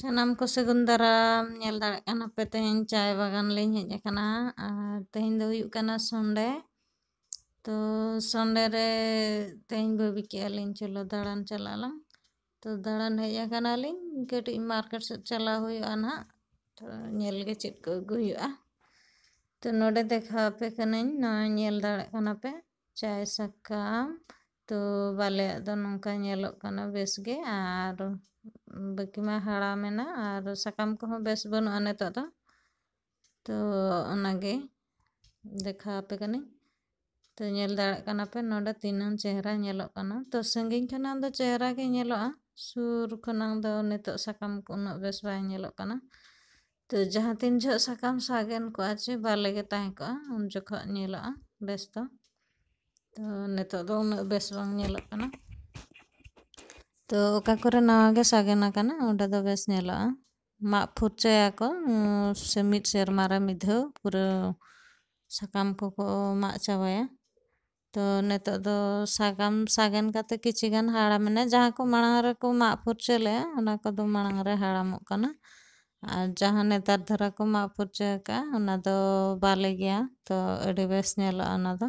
ᱥᱟᱱᱟᱢ ᱠᱚ ᱥᱟᱹᱜᱩᱱ ᱫᱟᱨᱟᱢ ᱧᱮᱞ ᱫᱟᱲᱮᱭᱟᱜ ᱠᱟᱱᱟ ᱯᱮ ᱛᱮᱦᱮᱧ ᱪᱟᱭ ᱵᱟᱜᱟᱱ ᱞᱤᱧ ᱦᱮᱡ ᱟᱠᱟᱱᱟ ᱟᱨ ᱛᱮᱦᱮᱧ ᱫᱚ ᱦᱩᱭᱩᱜ ᱠᱟᱱᱟ ᱥᱚᱱᱰᱮ ᱛᱚ ᱥᱚᱱᱰᱮ ᱨᱮ ᱛᱮᱦᱮᱧ ᱵᱷᱟᱹᱵᱤ ᱠᱮᱜᱼᱟ ᱞᱤᱧ ᱪᱚᱞᱚ ᱫᱟᱬᱟᱱ ᱪᱟᱞᱟᱜ ᱟᱞᱟᱝ ᱛᱚ ᱫᱟᱬᱟᱱ ᱦᱮᱡ ᱟᱠᱟᱱᱟᱞᱤᱧ ᱠᱟᱹᱴᱤᱡ ᱢᱟᱨᱠᱮᱴ ᱥᱮᱫ ᱪᱟᱞᱟᱣ ᱦᱩᱭᱩᱜᱼᱟ ᱱᱟᱦᱟᱜ ᱛᱚ ᱧᱮᱞ ᱜᱮ ᱪᱮᱫ ᱠᱚ ᱟᱹᱜᱩ ᱦᱩᱭᱩᱜᱼᱟ ᱛᱚ ᱱᱚᱰᱮ ᱫᱮᱠᱷᱟᱣ ᱟᱯᱮ ᱠᱟᱹᱱᱟᱹᱧ ᱱᱚᱣᱟ ᱧᱮᱞ ᱫᱟᱲᱮᱭᱟᱜ ᱠᱟᱱᱟ ᱯᱮ ᱪᱟᱭ ᱥᱟᱠᱟᱢ tu bale to nong ka nyelo ka na besge aro baki ma hara mena aro sakam ko ho bes bo ane to to to ona ge to nyel da ka na pe no da tinan cehera nyelo to sengeng ka na nda cehera ke nyelo a sur ka na nda one to sakam ko no bes ba nyelo to jahatin jo sakam sagen ko a ce bale ge ta he ko a on jo bes to ᱛᱚ ᱱᱤᱛᱚᱜ ᱫᱚ ᱩᱱᱟᱹᱜ ᱵᱮᱥ ᱵᱟᱝ ᱧᱮᱞᱚᱜ ᱠᱟᱱᱟ ᱛᱚ ᱚᱠᱟ ᱠᱚᱨᱮ ᱱᱟᱣᱟ ᱜᱮ ᱥᱟᱜᱮᱱ ᱟᱠᱟᱱᱟ ᱚᱸᱰᱮ ᱫᱚ ᱵᱮᱥ ᱧᱮᱞᱚᱜᱼᱟ ᱢᱟᱜ ᱯᱷᱩᱨᱪᱟᱭᱟᱠᱚ ᱥᱮ ᱢᱤᱫ ᱥᱮᱨᱢᱟ ᱨᱮ ᱢᱤᱫ ᱫᱷᱟᱣ ᱯᱩᱨᱟᱹ ᱥᱟᱠᱟᱢ ᱠᱚᱠᱚ ᱢᱟᱜ ᱪᱟᱵᱟᱭᱟ ᱛᱚ ᱱᱤᱛᱚᱜ ᱫᱚ ᱥᱟᱠᱟᱢ ᱥᱟᱜᱮᱱ ᱠᱟᱛᱮ ᱠᱤᱪᱷᱩ ᱜᱟᱱ ᱦᱟᱲᱟᱢ ᱮᱱᱟ ᱡᱟᱦᱟᱸ ᱠᱚ ᱢᱟᱲᱟᱝ ᱨᱮᱠᱚ ᱢᱟᱜ ᱯᱷᱩᱨᱪᱟᱹ ᱞᱮᱜᱼᱟ ᱚᱱᱟ ᱠᱚᱫᱚ ᱢᱟᱲᱟᱝ ᱨᱮ ᱦᱟᱲᱟᱢᱚᱜ ᱠᱟᱱᱟ ᱟᱨ ᱡᱟᱦᱟᱸ ᱱᱮᱛᱟᱨ ᱫᱷᱟᱨᱟ ᱠᱚ ᱢᱟᱜ ᱯᱷᱩᱨᱪᱟᱹ ᱟᱠᱟᱜᱼᱟ ᱚᱱᱟ ᱫᱚ ᱵᱟᱞᱮ ᱜᱮᱭᱟ ᱛᱚ ᱟᱹᱰᱤ ᱵᱮᱥ ᱧᱮᱞᱚᱜᱼᱟ ᱚᱱᱟ ᱫᱚ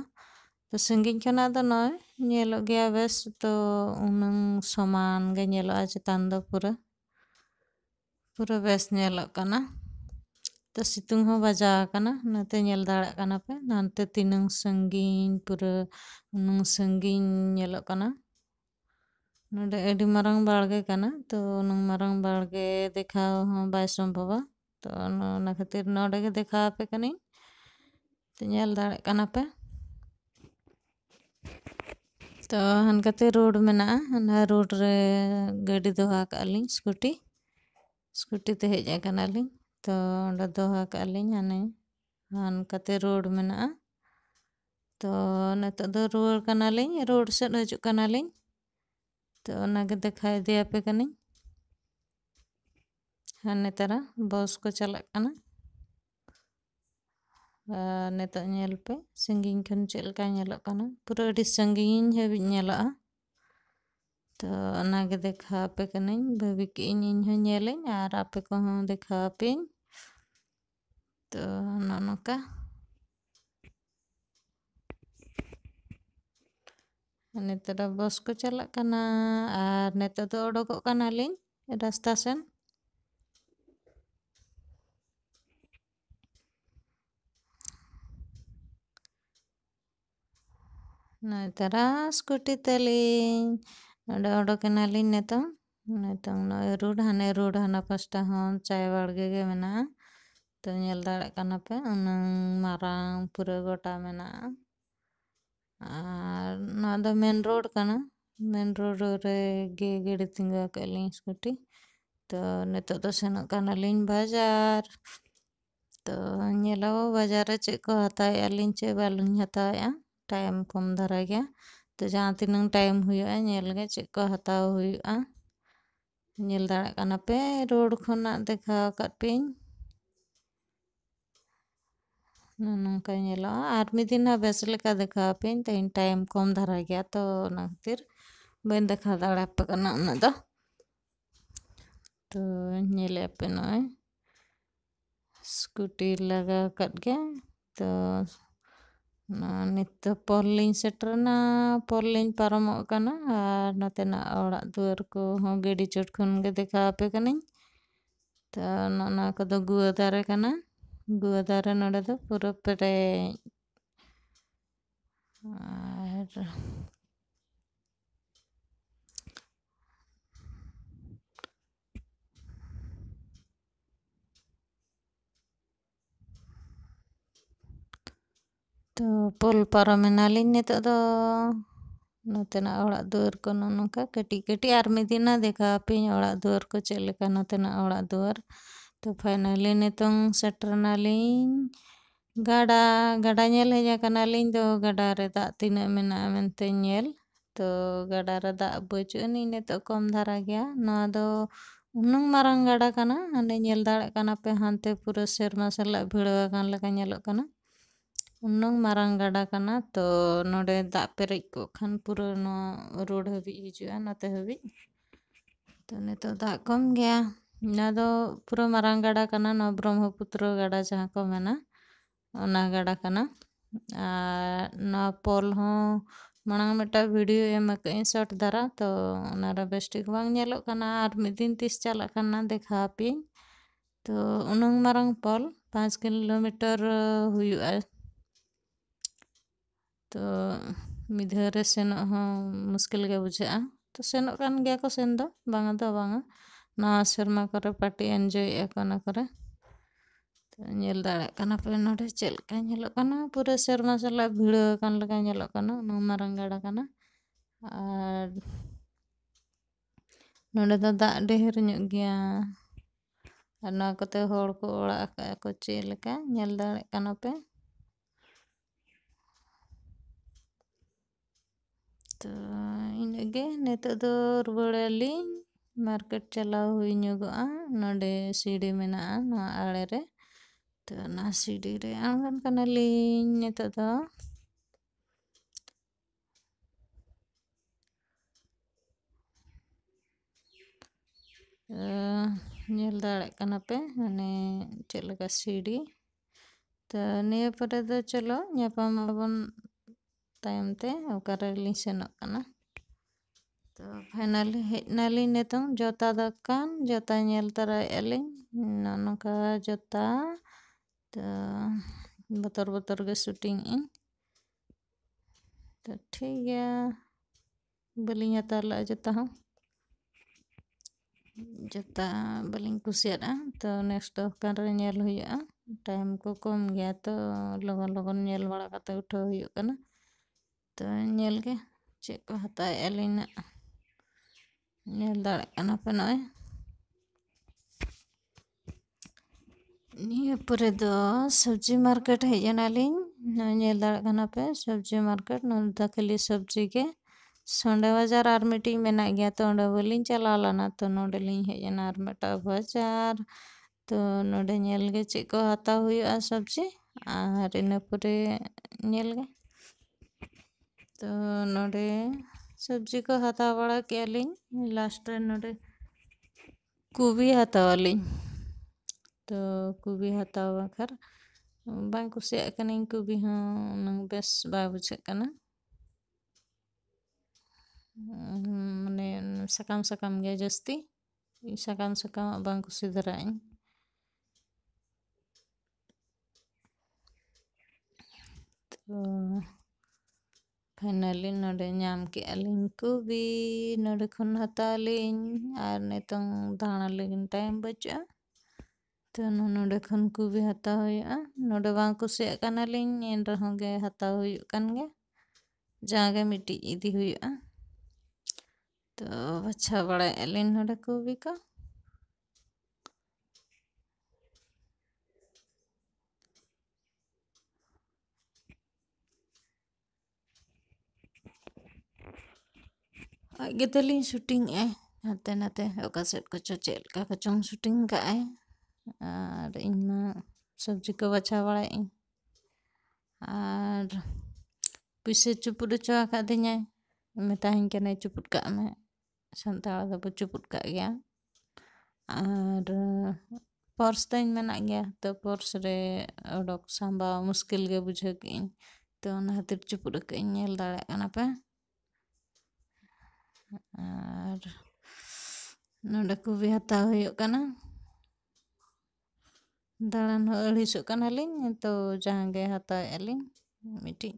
Sengging kyo na to noe eh? nyelo gea ves to unang soman ge nyelok aje tanda pura pura ves nyelok kana to situng ho baca kana na to nyelo dala kana pe Nanti to tinang pura unang sengging nyelok kana na de eh, marang balge kana to unang marang balge de ka ho bai som pova to na na katir na de pe kani to nyelo dala kana pe तो हनकते road में ना road रे गाड़ी दोहा कालिंग scooty scooty ते हेज कनाली तो अंडा दोहा कालिंग आने हनकते रोड में ना तो नेता दो रोड कनाली रोड से नजु कनाली तो नगे दिखाई दिया पे कनी हने तरह बस को चला कना netak nyelpe singing kan cel kan nyelok pura di singing in habi nyelok a to na ge dek hape kaneng babi ke in in ha nyelen nyar ape ko ha nono ka netak da bos ko celak kana a netak da odok ko kana lin rasta sen ᱱᱩᱭ ᱛᱟᱨᱟ scooty ᱛᱟᱹᱞᱤᱧ ᱱᱚᱰᱮ ᱚᱰᱚᱠᱮᱱᱟᱞᱤᱧ ᱱᱤᱛᱚᱝ ᱱᱤᱛᱚᱝ ᱱᱚᱜᱼᱚᱭ road ᱦᱟᱱᱮ road ᱦᱟᱱᱟ ᱯᱟᱥᱴᱟ ᱦᱚᱸ ᱪᱟᱭ ᱵᱟᱲᱜᱮ ᱜᱮ ᱢᱮᱱᱟᱜᱼᱟ ᱛᱚ ᱧᱮᱞ ᱫᱟᱲᱮᱭᱟᱜ ᱠᱟᱱᱟᱯᱮ ᱩᱱᱟᱹᱝ ᱢᱟᱨᱟᱝ ᱯᱩᱨᱟᱹ ᱜᱚᱴᱟ ᱢᱮᱱᱟᱜᱼᱟ ᱟᱨ ᱱᱚᱣᱟ ᱫᱚ ᱢᱮᱱ ᱨᱳᱰ ᱠᱟᱱᱟ ᱢᱮᱱ ᱨᱳᱰ ᱨᱮᱜᱮ ᱜᱟᱹᱰᱤ ᱛᱤᱸᱜᱩ ᱟᱠᱟᱫ ᱞᱤᱧ ᱥᱠᱩᱴᱤ ᱛᱚ ᱱᱤᱛᱚᱜ ᱫᱚ ᱥᱮᱱᱚᱜ ᱠᱟᱱᱟᱞᱤᱧ ᱵᱟᱡᱟᱨ ᱛᱚ ᱧᱮᱞᱟᱵᱚ ᱵᱟᱡᱟᱨ ᱨᱮ ᱪᱮᱫ ᱠᱚ ᱦᱟᱛᱟᱣᱮᱫᱼᱟ ᱞᱤᱧ ᱪᱮᱫ ᱵᱟᱹᱞᱤᱧ ᱦᱟᱛᱟᱣᱮᱫᱼᱟ टाइम कम दारा तो जहाँ तीन टाइम हुए चेक को हतव दापे रोड खना देखा पे नादिन बेस लेका देखा पे तीन टाइम कम दारा गया तो खातिर बन देखा दड़ापे तो तोलेपे स्कूटी लगा कर तो ᱚᱱᱟ ᱱᱚᱣᱟ ᱱᱤᱛᱚᱜ ᱯᱚᱨᱞᱤᱧ ᱥᱮᱴᱮᱨᱮᱱᱟ ᱯᱚᱨᱞᱤᱧ ᱯᱟᱨᱚᱢᱚᱜ ᱠᱟᱱᱟ ᱟᱨ ᱱᱚᱛᱮᱱᱟᱜ ᱚᱲᱟᱜ ᱫᱩᱣᱟᱹᱨ ᱠᱚᱦᱚᱸ ᱜᱤᱰᱤ ᱪᱚᱴ ᱠᱷᱚᱱ ᱜᱮ ᱫᱮᱠᱷᱟᱣ ᱟᱯᱮ ᱠᱟᱹᱱᱟᱹᱧ ᱛᱚ ᱱᱚᱜᱼᱱᱟ ᱠᱚᱫᱚ ᱜᱩᱣᱟᱹ ᱫᱟᱨᱮ ᱠᱟᱱᱟ ᱜᱩᱣᱟᱹ ᱫᱟᱨᱮ ᱱᱚᱰᱮ ᱫᱚ ᱯᱩᱨᱟᱹ ᱯᱮᱨᱮᱡ ᱟᱨ kumpul para menali itu to do no te na ora dor ko no no ka keti keti armi di na de ka pi ni ora dor ko cele ka no gada gada nyel he ja ka na gada re ta ti na me gada re ta bo cu kom da ra ge a na do Nung marang gada kana, nande nyel dala kana pe hante pura serma selak bura kana nyelok kana. ᱩᱱᱟᱹᱝ ᱢᱟᱨᱟᱝ ᱜᱟᱰᱟ ᱠᱟᱱᱟ ᱛᱚ ᱱᱚᱰᱮ ᱫᱟᱜ ᱯᱮᱨᱮᱡ ᱠᱚᱜ ᱠᱷᱟᱱ ᱯᱩᱨᱟᱹ ᱱᱚᱣᱟ ᱨᱳᱰ ᱦᱟᱹᱵᱤᱡ ᱦᱤᱡᱩᱜᱼᱟ ᱱᱚᱛᱮ ᱦᱟᱹᱵᱤᱡ ᱛᱚ ᱱᱤᱛᱚᱜ ᱫᱟᱜ ᱠᱚᱢ ᱜᱮᱭᱟ ᱚᱱᱟ ᱫᱚ ᱯᱩᱨᱟᱹ ᱢᱟᱨᱟᱝ ᱜᱟᱰᱟ ᱠᱟᱱᱟ ᱱᱚᱣᱟ ᱵᱨᱚᱦᱢᱚᱯᱩᱛᱨᱚ ᱜᱟᱰᱟ ᱡᱟᱦᱟᱸ ᱠᱚ ᱢᱮᱱᱟ ᱚᱱᱟ ᱜᱟᱰᱟ ᱠᱟᱱᱟ ᱟᱨ ᱱᱚᱣᱟ ᱯᱳᱞ ᱦᱚᱸ ᱢᱟᱲᱟᱝ ᱢᱤᱫᱴᱟᱝ ᱵᱷᱤᱰᱤᱭᱳ ᱮᱢ ᱟᱠᱟᱫᱟᱹᱧ ᱥᱚᱨᱴ ᱫᱷᱟᱨᱟ ᱛᱚ ᱚᱱᱟᱨᱮ ᱵᱮᱥ ᱴᱷᱤᱠ ᱵᱟᱝ ᱧᱮᱞᱚᱜ ᱠᱟᱱᱟ ᱟᱨ ᱢᱤᱫ ᱫᱤᱱ ᱛᱤᱥ ᱪᱟᱞᱟᱜ ᱠᱟᱱᱟ ᱫᱮᱠᱷᱟᱣ ᱟᱯᱮᱭᱟᱹᱧ ᱛᱚ ᱩᱱᱟᱹᱝ ᱢᱟᱨᱟᱝ ᱯᱳᱞ ᱯᱟᱸᱪ ᱠᱤᱞᱳᱢᱤᱴᱟᱨ ᱦᱩᱭᱩᱜᱼᱟ ᱛᱚ ᱢᱤᱫ ᱫᱷᱟᱣ ᱨᱮ ᱥᱮᱱᱚᱜ ᱦᱚᱸ ᱢᱩᱥᱠᱤᱞ ᱜᱮ ᱵᱩᱡᱷᱟᱹᱜᱼᱟ ᱛᱚ ᱥᱮᱱᱚᱜ ᱠᱟᱱ ᱜᱮᱭᱟ ᱠᱚ ᱥᱮᱱ ᱫᱚ ᱵᱟᱝᱟ ᱫᱚ ᱵᱟᱝᱟ ᱱᱟᱣᱟ ᱥᱮᱨᱢᱟ ᱠᱚᱨᱮ ᱯᱟᱴᱤ ᱮᱱᱡᱚᱭᱮᱫᱼᱟ ᱠᱚ ᱚᱱᱟ ᱠᱚᱨᱮ ᱛᱚ ᱧᱮᱞ ᱫᱟᱲᱮᱭᱟᱜ ᱠᱟᱱᱟ ᱯᱮ ᱱᱚᱰᱮ ᱪᱮᱫ ᱞᱮᱠᱟ ᱧᱮᱞᱚᱜ ᱠᱟᱱᱟ ᱯᱩᱨᱟᱹ ᱥᱮᱨᱢᱟ ᱥᱟᱞᱟᱜ ᱵᱷᱤᱲᱟᱹᱣ ᱟᱠᱟᱱ ᱞᱮᱠᱟ ᱧᱮᱞᱚᱜ ᱠᱟᱱᱟ ᱚᱱᱟ ᱢᱟᱨᱟᱝ ᱜᱟᱰᱟ ᱠᱟᱱᱟ ᱟᱨ ᱱᱚᱰᱮ ᱫᱚ ᱫᱟᱜ ᱰᱷᱮᱨ ᱧᱚᱜ ᱜᱮᱭᱟ ᱟᱨ ᱱᱚᱣᱟ ᱠᱚᱛᱮ ᱦᱚᱲ ᱠᱚ ᱚᱲᱟᱜ ᱟᱠᱟᱫ ᱟᱠᱚ ᱪᱮᱫ ᱞᱮᱠᱟ ᱧᱮᱞ ᱫᱟᱲᱮᱭᱟᱜ ᱠᱟᱱᱟ ᱯᱮ ᱛᱚ ᱤᱱᱟᱹᱜᱮ ᱱᱤᱛᱚᱜ ᱫᱚ ᱨᱩᱣᱟᱹᱲᱟᱞᱤᱧ ᱢᱟᱨᱠᱮᱴ ᱪᱟᱞᱟᱣ ᱦᱩᱭ ᱧᱚᱜᱚᱜᱼᱟ ᱱᱚᱰᱮ ᱥᱤᱰᱤ ᱢᱮᱱᱟᱜᱼᱟ ᱱᱚᱣᱟ ᱟᱲᱮ ᱨᱮ ᱛᱚ ᱚᱱᱟ ᱥᱤᱰᱤ ᱨᱮ ᱟᱬᱜᱚᱱ ᱠᱟᱱᱟᱞᱤᱧ ᱱᱤᱛᱚᱜ ᱫᱚ ᱧᱮᱞ ᱫᱟᱲᱮᱭᱟᱜ ᱠᱟᱱᱟ ᱯᱮ ᱢᱟᱱᱮ ᱪᱮᱫ ᱞᱮᱠᱟ ᱥᱤᱲᱤ ᱛᱚ ᱱᱤᱭᱟᱹ ᱯᱚᱨᱮ ᱫᱚ ᱪᱚᱞᱚ ᱧᱟᱯᱟᱢ ᱟᱵᱚᱱ Taim te au kara li senok to tu henna li henna li nitong nyel tara eleng, nono ka jota tu botor-botor gesu tingi, tu tei ya beli nyatal a jota, jota beling kusir a tu ne stoh kara nyel hujan, taim kukum giatu loko nyel wala kata uto yuk kana. तेलगे चेक हत्या पे सब्जी market हजनाल दापे सब्जी market ना सब्जी के Sunday बाजार और मीटिंग मेना गया तो बोली चलावलना तो नोली हजना मेटा बाजार तो नोलगे चेक हत्या सब्जी और इनपुर तो ना सब्जी को हाथा बड़ा के लास्ट ना कोबी हतावाली तो कोबी हतावाखर बुसी कोबी हाँ बस बुझे मानने साकाम साकाम गया जस्ती साकाम साकाम बुसी धारा तो ᱯᱷᱟᱭᱱᱟᱞᱤ ᱱᱚᱰᱮ ᱧᱟᱢ ᱠᱮᱜᱼᱟ ᱞᱤᱧ ᱠᱚᱵᱤ ᱱᱚᱰᱮ ᱠᱷᱚᱱ ᱦᱟᱛᱟᱣ ᱞᱤᱧ ᱟᱨ ᱱᱤᱛᱚᱝ ᱫᱟᱬᱟ ᱞᱟᱹᱜᱤᱫ ᱴᱟᱭᱤᱢ ᱵᱟᱹᱪᱩᱜᱼᱟ ᱛᱚ ᱱᱚᱰᱮ ᱠᱷᱚᱱ ᱠᱚᱵᱤ ᱦᱟᱛᱟᱣ ᱦᱩᱭᱩᱜᱼᱟ ᱱᱚᱰᱮ ᱵᱟᱝ ᱠᱩᱥᱤᱭᱟᱜ ᱠᱟᱱᱟᱞᱤᱧ ᱮᱱ ᱨᱮᱦᱚᱸ ᱜᱮ ᱦᱟᱛᱟᱣ ᱦᱩᱭᱩᱜ ᱠᱟᱱ ᱜᱮᱭᱟ ᱡᱟᱜᱮ ᱢᱤᱫᱴᱤᱡ ᱤᱫᱤ ᱦᱩᱭᱩᱜᱼᱟ ᱛᱚ ᱵᱟᱪᱷᱟᱣ ᱵᱟᱲᱟᱭᱮᱫᱼᱟ ᱞᱤᱧ ᱱᱚᱰᱮ ᱠᱚᱵᱤ ᱠᱚ Agi taling shooting eh, nate nate oka set kocok cel ka kocong shooting ka eh, ar inma sabji ka baca wala eh, ar pisa cuput cua ka tenya, metahin kena cuput ka me, santala tapo cuput ka ya, ar pors tain mena ya, to pors re odok samba muskil ga to nate cuput ka nyel dala kanapa. apa? Noda ku biha tahu yuk kana. Dalam hal eli suk kana itu jangan gaya hatai eling ya midi.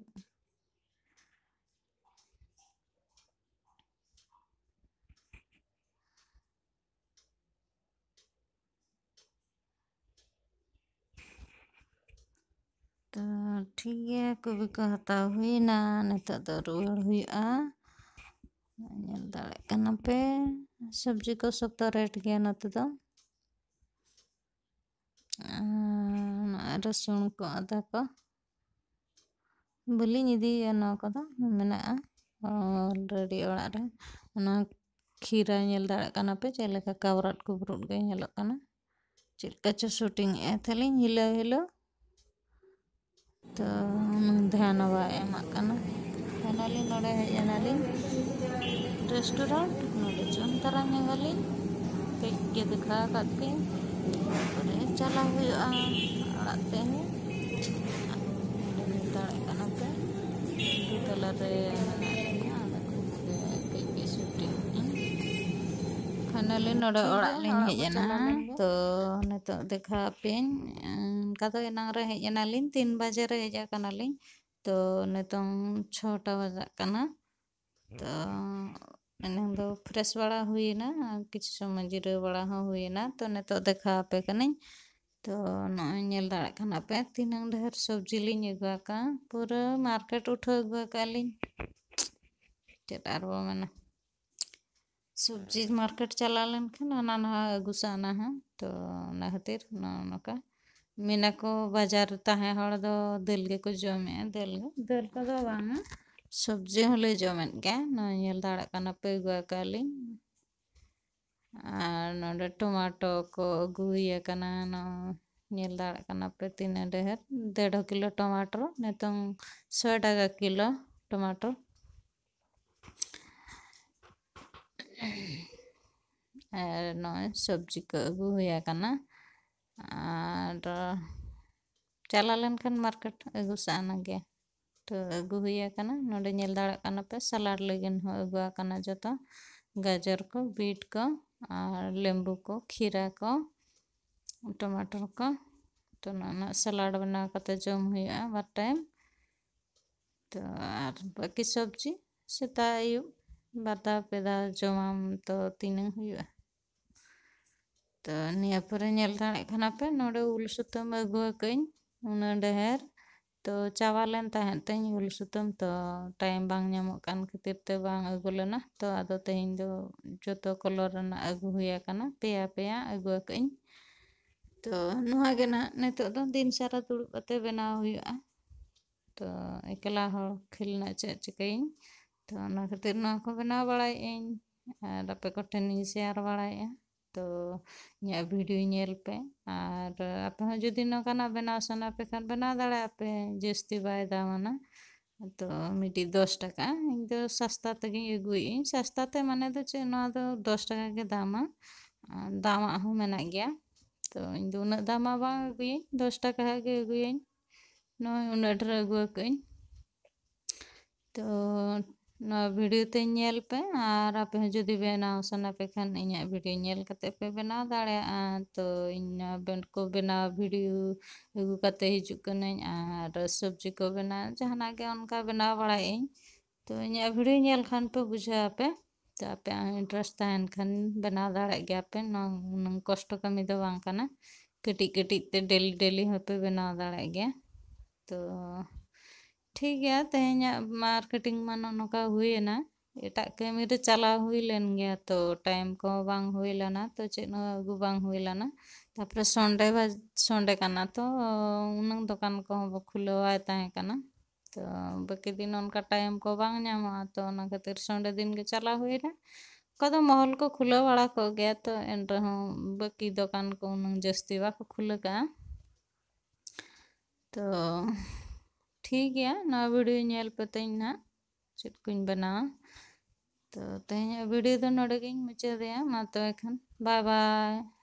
Tadi ya ku biha na, ina neta daru ya hui a. Ah subject ko sokto red gyan atado rasun ko atako buli nidi yano kada mena already ora re ana khira nyel dal kana pe chele ka kavrat ko brut gai nyel kana chilka cha shooting e thali hilo hilo to mun dhyan wa e ma kana kanali nore he yanali restaurant mulai jam terangnya kali kayak gitu kak ping boleh jalan yuk eh, alat tehnya ada minta ikan apa kita lari Nalin noda ora lini hejana to neto teka pin kato enang re hejana lin tin baje re heja kanalin to neto chota baje kanalin तो in fresh वाला हुईना कि समय जिर वाला हुईना तो नित देखा पे तो नल दापे तीन ढेर सब्जी अगुआ पूरा मार्केट उठा अगुआ चेट आर मेना सब्जी मार्केट चला लेन अगुसाना हाँ तो खातिर ना मेना को बाजार तहे हर के को जमे दल दल को ᱥᱚᱵᱽᱡᱤ ᱦᱚᱸᱞᱮ ᱡᱚᱢᱮᱫ ᱜᱮᱭᱟ ᱱᱚᱜᱼᱚᱭ ᱧᱮᱞ ᱫᱟᱲᱮᱭᱟᱜ ᱠᱟᱱᱟ ᱯᱟᱹᱜᱩᱣᱟ ᱠᱟᱞᱤᱧ ᱟᱨ ᱱᱚᱰᱮ ᱴᱚᱢᱟᱴᱳ ᱠᱚ ᱟᱹᱜᱩ ᱦᱩᱭ ᱟᱠᱟᱱᱟ ᱱᱚᱜᱼᱚᱭ ᱧᱮᱞ ᱫᱟᱲᱮᱭᱟᱜ ᱠᱟᱱᱟ ᱯᱮ ᱛᱤᱱᱟᱹᱜ ᱰᱷᱮᱨ ᱰᱮᱲ ᱠᱤᱞᱳ ᱴᱚᱢᱟᱴᱳ ᱱᱤᱛᱚᱝ ᱥᱚ ᱴᱟᱠᱟ ᱠᱤᱞᱳ टमाटर और नॉय सब्जी को अगू हुआ करना और चला लेन मार्केट अगू साना गया अगुए पे सलाड लगी अगुआना जो गाजर को बीट को लेबू को खीरा को टमाटर को तो ना सलाड बना कर बार टाइम तो बाकी सब्जी सेता आयुब बात पे जमाम तो तीन तो नियापुर पे नोड़े उल सूतम अगुआ कहीं उन्हें डेर to cawalan ta hen tehin gul to taim bang nyamuk kan ketip te bang e to ato tehin to coto kolor na e gul huya kana to nuha gena ne to to din sara tu lupa te bena to e kela ho kil na ce ce to na ketir na ko bena bala in a dape तो भिडियोपे और आप जुदी नौकाना सना पे खान बना दड़ापे जस्ती बै दामाना तो मिट्टी दस टा सस्ता तक अगुए सस्ता ते माने तो चे दस टा के दामा दामा हूँ मे तो इन तो उना दामा बा अगुए दस टा के अगुए नुना अगुआ तो भिडियो तेलपे और आप जुदी बनाव सना खान इन भिडियो नल पे बनाव दा तो को बनाव भिडियो अगूकते हजन और सब्जी को बना जहां बनाव बड़ा तो इन भिडियो नल खान पे बुझापे तो आप इंटरेस्ट तहन खान बनाव दापे कष्ट कमी तो बाटी कटीते डेली डेली हे बनाव दा तो ठीक एटा कैमी रे चला हुई लेन गया तो टाइम को बांग हुई लाना तो चेनो अगु बांग हुई लाना तापर सोंडे बा सोंडे करना तो उन्हें दुकान को हम खुलो आए ताहे करना तो बाकी दिन उनका टाइम को बांग ना माँ तो ना के तेर सोंडे दिन के चला हुई ना कदो माहौल को खुलो वाला को गया तो एंड रहो बाकी दुकान को उन्हें जस्ती बा को खुल गया तो ठीक है ना वीडियो नेल पते ना चेक कुछ बना तो तेज वीडियो तो नोड़े मुचादे मा तो एखन बाय बाय